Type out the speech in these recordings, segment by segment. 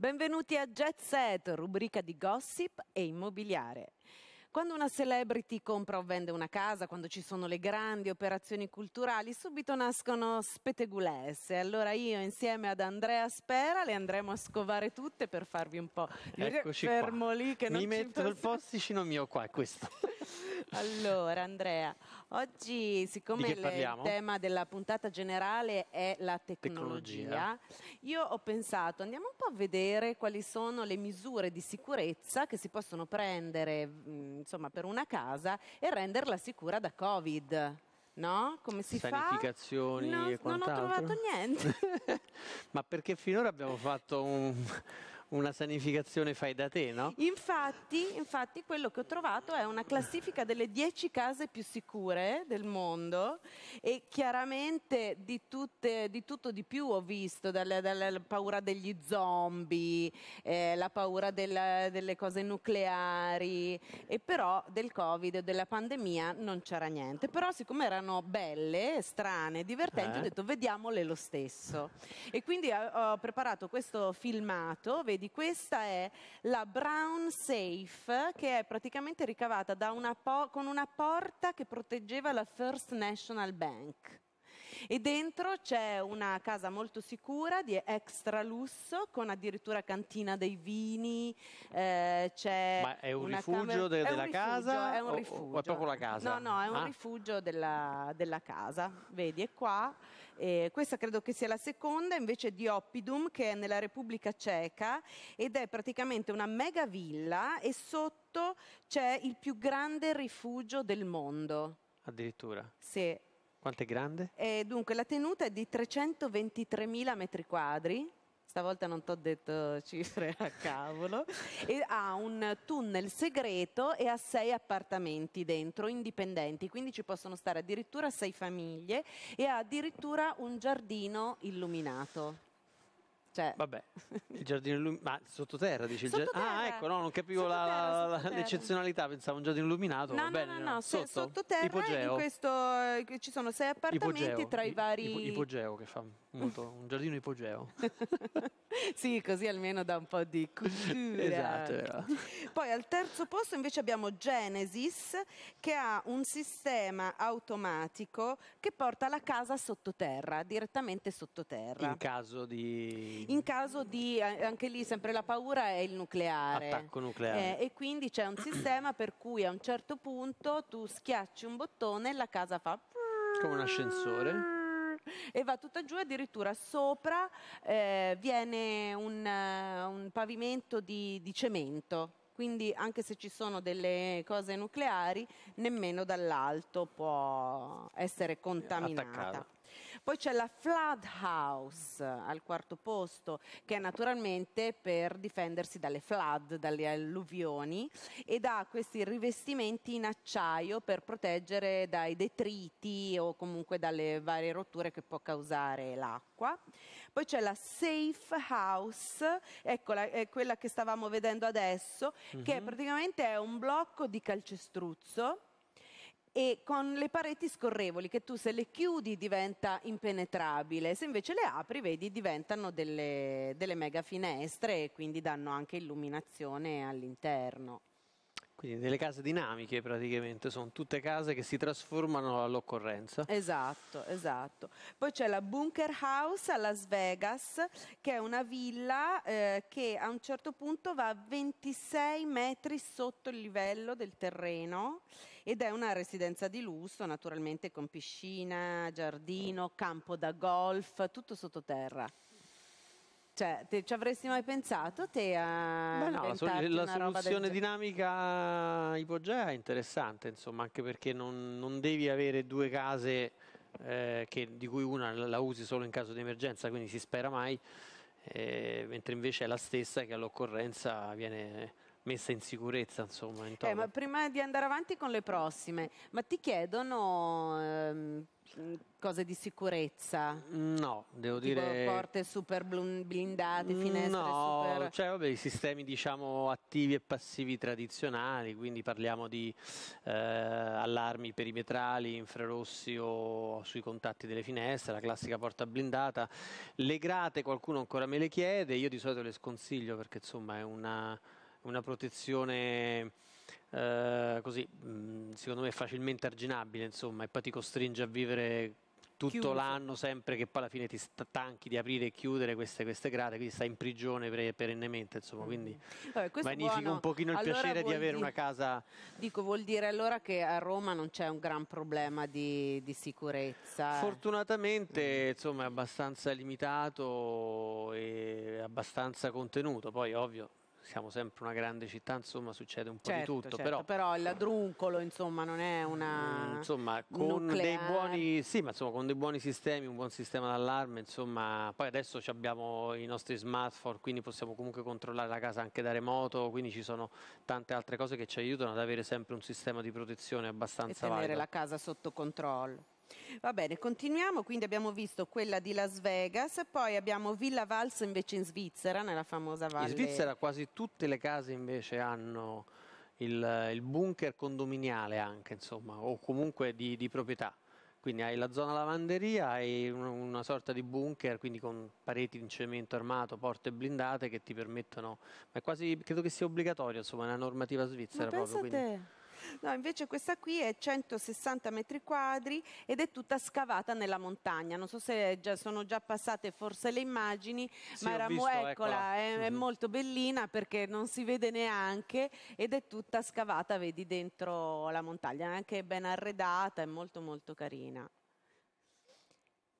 Benvenuti a Jet Set, rubrica di gossip e immobiliare. Quando una celebrity compra o vende una casa, quando ci sono le grandi operazioni culturali, subito nascono spetegulesse. Allora io insieme ad Andrea Spera le andremo a scovare tutte per farvi un po' Eccoci fermo qua. lì che Mi non Mi metto il posticino mio qua, questo. allora Andrea, Oggi, siccome il tema della puntata generale è la tecnologia, tecnologia, io ho pensato andiamo un po' a vedere quali sono le misure di sicurezza che si possono prendere mm, insomma, per una casa e renderla sicura da Covid. No? Come si Sanificazioni fa? No, e quant'altro. Non ho trovato niente. Ma perché finora abbiamo fatto un una sanificazione fai da te, no? Infatti, infatti quello che ho trovato è una classifica delle 10 case più sicure del mondo e chiaramente di, tutte, di tutto di più ho visto, dalla, dalla paura degli zombie, eh, la paura della, delle cose nucleari e però del covid, della pandemia non c'era niente. Però siccome erano belle, strane, divertenti, eh. ho detto vediamole lo stesso. E quindi eh, ho preparato questo filmato, vedi di questa è la Brown Safe, che è praticamente ricavata una con una porta che proteggeva la First National Bank. E dentro c'è una casa molto sicura di extra lusso con addirittura cantina dei vini. Eh, Ma è un rifugio de, è della un casa? Rifugio, è un o, rifugio. O è proprio la casa? No, no, è un ah. rifugio della, della casa. Vedi, è qua eh, questa credo che sia la seconda invece di Oppidum che è nella Repubblica Ceca ed è praticamente una mega villa e sotto c'è il più grande rifugio del mondo. Addirittura? Sì. Quanto è grande? Eh, dunque la tenuta è di 323.000 metri quadri stavolta non ti ho detto cifre a cavolo, e ha un tunnel segreto e ha sei appartamenti dentro, indipendenti, quindi ci possono stare addirittura sei famiglie e ha addirittura un giardino illuminato. Cioè. Vabbè, il giardino illuminato, ma sottoterra dici? sottoterra. Ah, ecco, no, non capivo sottoterra, la, sottoterra. l'eccezionalità, pensavo un giardino illuminato. No, bene, no, no, no, sotto, sottoterra. Ipogeo. In questo, eh, ci sono sei appartamenti Ipogeo. tra i vari... Ipogeo che fa molto, un giardino ipogeo. sì, così almeno dà un po' di cultura. Esatto. Era. Poi al terzo posto invece abbiamo Genesis che ha un sistema automatico che porta la casa sottoterra, direttamente sottoterra. In caso di... In caso di, eh, anche lì sempre la paura è il nucleare. Attacco nucleare. Eh, e quindi c'è un sistema per cui a un certo punto tu schiacci un bottone e la casa fa... Come un ascensore e va tutta giù addirittura sopra eh, viene un, eh, un, pavimento di, di cemento quindi anche se ci sono delle cose nucleari, nemmeno dall'alto può essere contaminata. Attaccata. Poi c'è la Flood House al quarto posto, che è naturalmente per difendersi dalle flood, dalle alluvioni, ed ha questi rivestimenti in acciaio per proteggere dai detriti o comunque dalle varie rotture che può causare l'acqua. Poi c'è la Safe House, eccola, è quella che stavamo vedendo adesso, mm -hmm. che mhm. praticamente è un blocco di calcestruzzo e con le pareti scorrevoli che tu se le chiudi diventa impenetrabile, se invece le apri vedi diventano delle, delle mega finestre e quindi danno anche illuminazione all'interno. Quindi delle case dinamiche praticamente, sono tutte case che si trasformano all'occorrenza. Esatto, esatto. Poi c'è la Bunker House a Las Vegas, che è una villa eh, che a un certo punto va a 26 metri sotto il livello del terreno ed è una residenza di lusso, naturalmente con piscina, giardino, campo da golf, tutto sottoterra. Cioè, te, ci avresti mai pensato te a no, la, sol- la soluzione dinamica ipogea è interessante, insomma, anche perché non, non devi avere due case eh, che, di cui una la usi solo in caso di emergenza, quindi si spera mai, eh, mentre invece è la stessa che all'occorrenza viene messa in sicurezza, insomma. In eh, prima di andare avanti con le prossime, ma ti chiedono ehm, cose di sicurezza? No, devo tipo dire... porte super blindate, finestre no, super... cioè vabbè, i sistemi diciamo attivi e passivi tradizionali, quindi parliamo di eh, allarmi perimetrali, infrarossi o sui contatti delle finestre, la classica porta blindata. Le grate qualcuno ancora me le chiede, io di solito le sconsiglio perché insomma è una, una protezione eh, così, mm, secondo me facilmente arginabile, insomma, e poi ti costringe a vivere tutto l'anno sempre che poi alla fine ti stanchi di aprire e chiudere queste, queste grate, quindi stai in prigione per, perennemente, insomma, quindi mm. Vabbè, magnifico buono. un pochino il allora piacere di avere di... una casa. Dico, vuol dire allora che a Roma non c'è un gran problema di, di sicurezza. Fortunatamente, mm. insomma, è abbastanza limitato e abbastanza contenuto, poi ovvio siamo sempre una grande città, insomma, succede un po' certo, di tutto. Certo, però, però il ladruncolo, insomma, non è una. Mm, insomma, con nucleare. dei buoni. Sì, ma insomma, con dei buoni sistemi, un buon sistema d'allarme, insomma. Poi adesso abbiamo i nostri smartphone, quindi possiamo comunque controllare la casa anche da remoto. Quindi ci sono tante altre cose che ci aiutano ad avere sempre un sistema di protezione abbastanza e tenere valido. la casa sotto controllo. Va bene, continuiamo, quindi abbiamo visto quella di Las Vegas, poi abbiamo Villa Vals invece in Svizzera, nella famosa valle. In Svizzera quasi tutte le case invece hanno il, il bunker condominiale anche, insomma, o comunque di, di proprietà. Quindi hai la zona lavanderia, hai una sorta di bunker, quindi con pareti in cemento armato, porte blindate che ti permettono, ma è quasi, credo che sia obbligatorio, insomma, è una normativa svizzera ma proprio. No, invece questa qui è 160 metri quadri ed è tutta scavata nella montagna. Non so se già, sono già passate forse le immagini, sì, ma era visto, eccola, eccola. È, è, mhm. molto bellina perché non si vede neanche ed è tutta scavata, vedi, dentro la montagna. È anche ben arredata, è molto molto carina.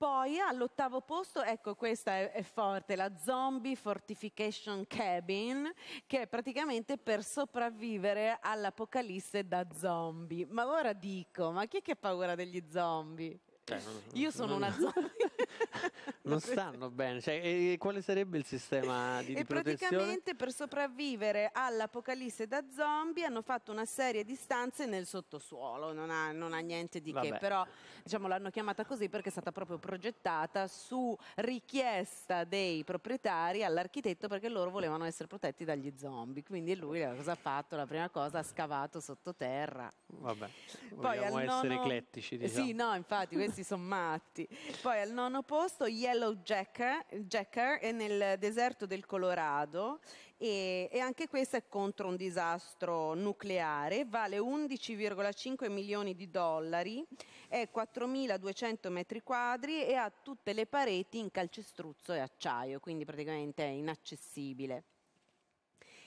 Poi all'ottavo posto, ecco questa è, è, forte, la Zombie Fortification Cabin, che è praticamente per sopravvivere all'apocalisse da zombie. Ma ora dico, ma chi è che ha paura degli zombie? Eh, Io sono una zombie. non stanno bene. Cioè, quale sarebbe il sistema di, e protezione? Praticamente per sopravvivere all'apocalisse da zombie hanno fatto una serie di stanze nel sottosuolo, non ha, non ha niente di Vabbè. che, però diciamo, l'hanno chiamata così perché è stata proprio progettata su richiesta dei proprietari all'architetto perché loro volevano essere protetti dagli zombie. Quindi lui cosa ha fatto? La prima cosa ha scavato sottoterra. Vabbè, Poi vogliamo essere nono... eclettici. Eh diciamo. Sì, no, infatti, questi sono matti. Poi al nono hanno posto Yellow Jacker, Jacker nel deserto del Colorado e, e, anche questo è contro un disastro nucleare, vale 11,5 milioni di dollari, è 4.200 metri quadri e ha tutte le pareti in calcestruzzo e acciaio, quindi praticamente è inaccessibile.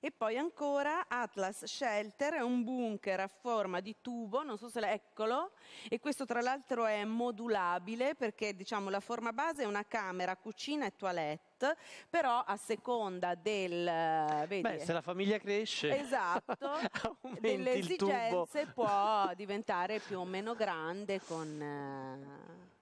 E poi ancora Atlas Shelter è un bunker a forma di tubo, non so se eccolo, e questo tra l'altro è modulabile perché diciamo la forma base è una camera, cucina e toilette però a seconda del... Eh, vedi, Beh, se la famiglia cresce, esatto, delle esigenze può diventare più o meno grande con... Eh...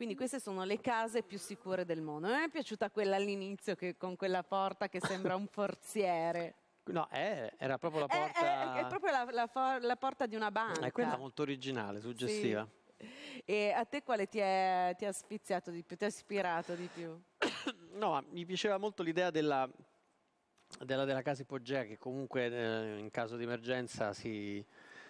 Quindi queste sono le case più sicure del mondo. Non è piaciuta quella all'inizio che, con quella porta che sembra un forziere. No, è, era proprio la porta... È, è, è proprio la, la, la, porta di una banca. È quella molto originale, suggestiva. Sì. E a te quale ti, è, ti ha sfiziato di più, ti ha ispirato di più? no, mi piaceva molto l'idea della, della, della, casa ipogea che comunque eh, in caso di emergenza si,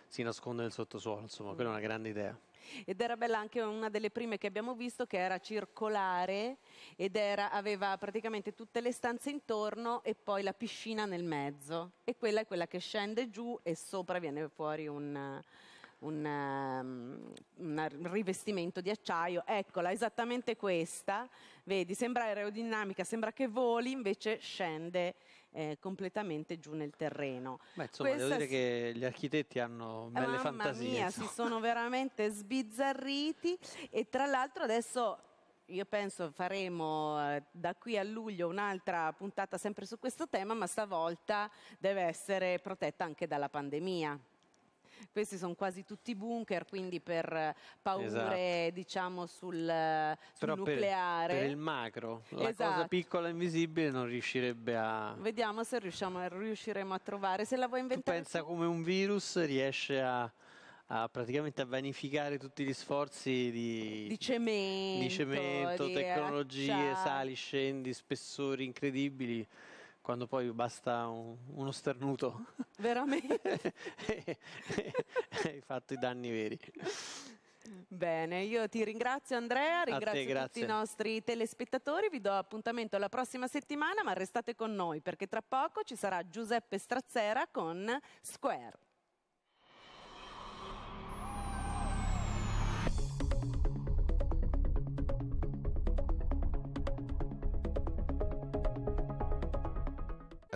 si, nasconde nel sottosuolo, insomma, mm. quella è una mm. grande idea. Ed era bella anche una delle prime che abbiamo visto che era circolare ed era, aveva praticamente tutte le stanze intorno e poi la piscina nel mezzo. E quella è quella che scende giù e sopra viene fuori un, un, um, un, rivestimento di acciaio. Eccola, esattamente questa. Vedi, sembra aerodinamica, sembra che voli, invece scende eh, completamente giù nel terreno. Beh, insomma, Questa devo dire che gli architetti hanno belle fantasie. Mamma mia, insomma. si sono veramente sbizzarriti e tra l'altro adesso io penso faremo eh, da qui a luglio un'altra puntata sempre su questo tema, ma stavolta deve essere protetta anche dalla pandemia questi sono quasi tutti bunker, quindi per eh, paure esatto. diciamo sul, eh, sul nucleare. Per, per, il macro, la esatto. cosa piccola e invisibile non riuscirebbe a... Vediamo se riusciamo, riusciremo a trovare, se la vuoi inventare... Tu pensa come un virus riesce a a praticamente a vanificare tutti gli sforzi di, di cemento, di cemento di tecnologie, acciaio. sali, scendi, spessori incredibili quando poi basta un, uno sternuto. Veramente? Hai fatto i danni veri. Bene, io ti ringrazio Andrea, ringrazio te, tutti i nostri telespettatori, vi do appuntamento la prossima settimana, ma restate con noi perché tra poco ci sarà Giuseppe Strazzera con Square.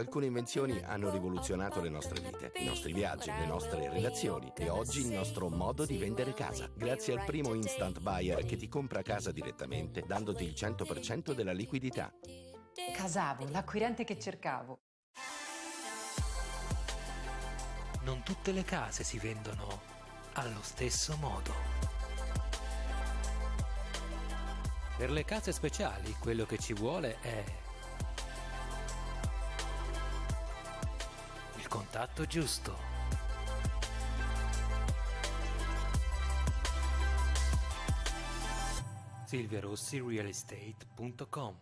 Alcune invenzioni hanno rivoluzionato le nostre vite, i nostri viaggi, le nostre relazioni e oggi il nostro modo di vendere casa. Grazie al primo instant buyer che ti compra casa direttamente dandoti il 100% della liquidità. Casavo, l'acquirente che cercavo. Non tutte le case si vendono allo stesso modo. Per le case speciali quello che ci vuole è contatto giusto. silviarossi silviarossirealestate.com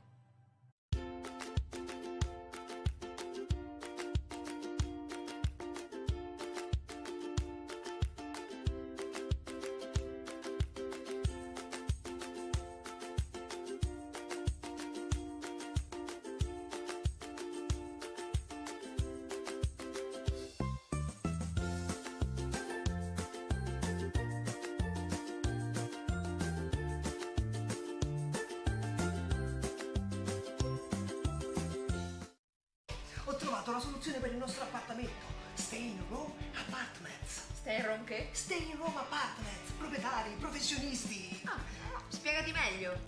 trovato la soluzione per il nostro appartamento. Stay in Rome Apartments. Stay in Rome che? Stay in Rome Apartments. Proprietari, professionisti. Ah, spiegati meglio.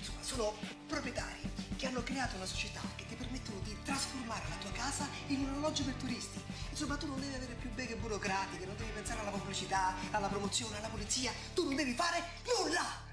Insomma, sono proprietari che hanno creato una società che ti permettono di trasformare la tua casa in un alloggio per turisti. Insomma, tu non devi avere più beghe burocratiche, non devi pensare alla pubblicità, alla promozione, alla polizia. Tu non devi fare nulla!